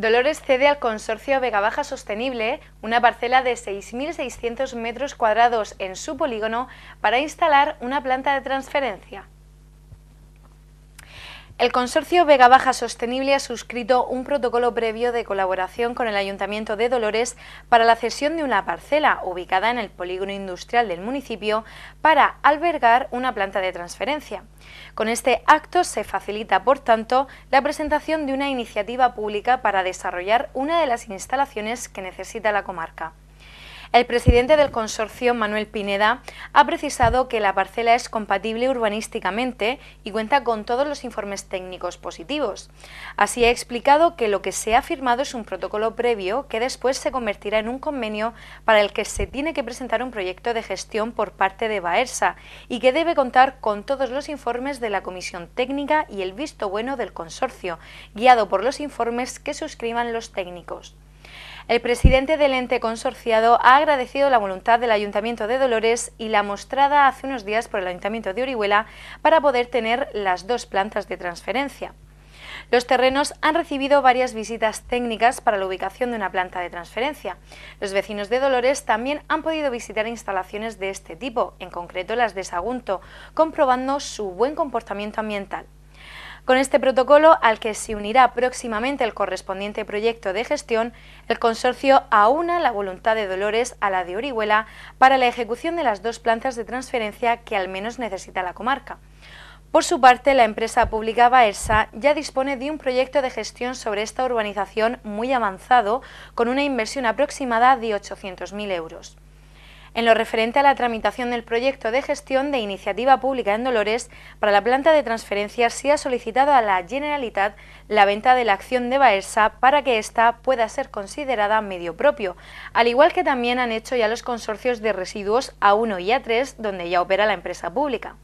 Dolores cede al consorcio Vega Baja Sostenible una parcela de 6.600 metros cuadrados en su polígono para instalar una planta de transferencia. El Consorcio Vega Baja Sostenible ha suscrito un protocolo previo de colaboración con el Ayuntamiento de Dolores para la cesión de una parcela ubicada en el polígono industrial del municipio para albergar una planta de transferencia. Con este acto se facilita, por tanto, la presentación de una iniciativa pública para desarrollar una de las instalaciones que necesita la comarca. El presidente del consorcio, Manuel Pineda, ha precisado que la parcela es compatible urbanísticamente y cuenta con todos los informes técnicos positivos. Así ha explicado que lo que se ha firmado es un protocolo previo que después se convertirá en un convenio para el que se tiene que presentar un proyecto de gestión por parte de Baersa y que debe contar con todos los informes de la Comisión Técnica y el visto bueno del consorcio, guiado por los informes que suscriban los técnicos. El presidente del ente consorciado ha agradecido la voluntad del Ayuntamiento de Dolores y la mostrada hace unos días por el Ayuntamiento de Orihuela para poder tener las dos plantas de transferencia. Los terrenos han recibido varias visitas técnicas para la ubicación de una planta de transferencia. Los vecinos de Dolores también han podido visitar instalaciones de este tipo, en concreto las de Sagunto, comprobando su buen comportamiento ambiental. Con este protocolo, al que se unirá próximamente el correspondiente proyecto de gestión, el consorcio aúna la voluntad de Dolores a la de Orihuela para la ejecución de las dos plantas de transferencia que al menos necesita la comarca. Por su parte, la empresa pública Baersa ya dispone de un proyecto de gestión sobre esta urbanización muy avanzado, con una inversión aproximada de 800.000 euros en lo referente a la tramitación del proyecto de gestión de iniciativa pública en Dolores para la planta de transferencias se ha solicitado a la Generalitat la venta de la acción de Baersa para que ésta pueda ser considerada medio propio, al igual que también han hecho ya los consorcios de residuos A1 y A3 donde ya opera la empresa pública.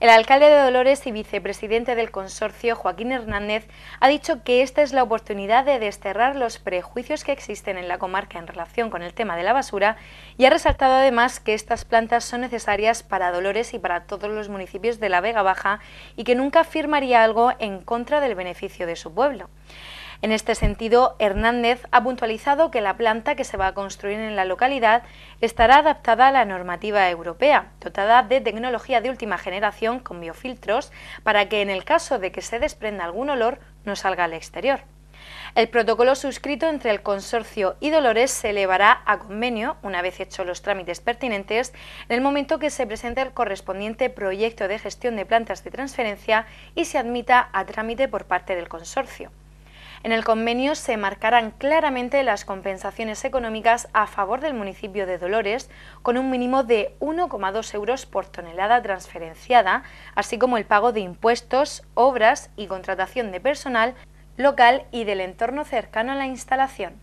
El alcalde de Dolores y vicepresidente del consorcio, Joaquín Hernández, ha dicho que esta es la oportunidad de desterrar los prejuicios que existen en la comarca en relación con el tema de la basura y ha resaltado además que estas plantas son necesarias para Dolores y para todos los municipios de la Vega Baja y que nunca firmaría algo en contra del beneficio de su pueblo. En este sentido, Hernández ha puntualizado que la planta que se va a construir en la localidad estará adaptada a la normativa europea, dotada de tecnología de última generación con biofiltros para que en el caso de que se desprenda algún olor no salga al exterior. El protocolo suscrito entre el consorcio y Dolores se elevará a convenio, una vez hechos los trámites pertinentes, en el momento que se presente el correspondiente proyecto de gestión de plantas de transferencia y se admita a trámite por parte del consorcio. En el convenio se marcarán claramente las compensaciones económicas a favor del municipio de Dolores, con un mínimo de 1,2 euros por tonelada transferenciada, así como el pago de impuestos, obras y contratación de personal local y del entorno cercano a la instalación.